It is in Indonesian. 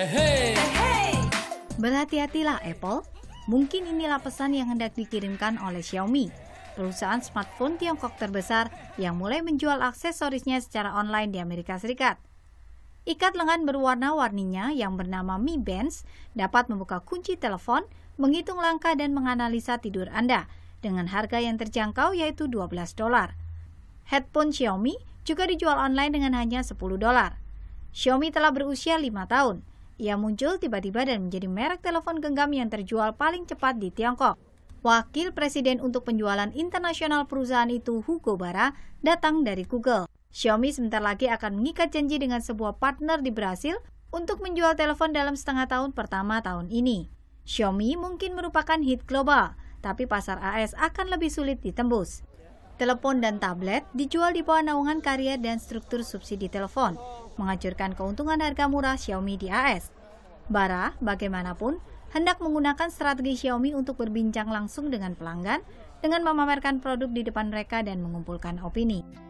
Hey, hey. Berhati-hatilah Apple. Mungkin inilah pesan yang hendak dikirimkan oleh Xiaomi, perusahaan smartphone Tiongkok terbesar yang mulai menjual aksesorisnya secara online di Amerika Serikat. Ikat lengan berwarna-warninya yang bernama Mi Bands dapat membuka kunci telepon, menghitung langkah dan menganalisa tidur Anda dengan harga yang terjangkau yaitu 12 dolar. Headphone Xiaomi juga dijual online dengan hanya 10 dolar. Xiaomi telah berusia 5 tahun. Ia muncul tiba-tiba dan menjadi merek telepon genggam yang terjual paling cepat di Tiongkok. Wakil Presiden untuk penjualan internasional perusahaan itu, Hugo Bara, datang dari Google. Xiaomi sebentar lagi akan mengikat janji dengan sebuah partner di Brasil untuk menjual telepon dalam setengah tahun pertama tahun ini. Xiaomi mungkin merupakan hit global, tapi pasar AS akan lebih sulit ditembus. Telepon dan tablet dijual di bawah naungan karya dan struktur subsidi telepon, menghancurkan keuntungan harga murah Xiaomi di AS. Bara, bagaimanapun, hendak menggunakan strategi Xiaomi untuk berbincang langsung dengan pelanggan dengan memamerkan produk di depan mereka dan mengumpulkan opini.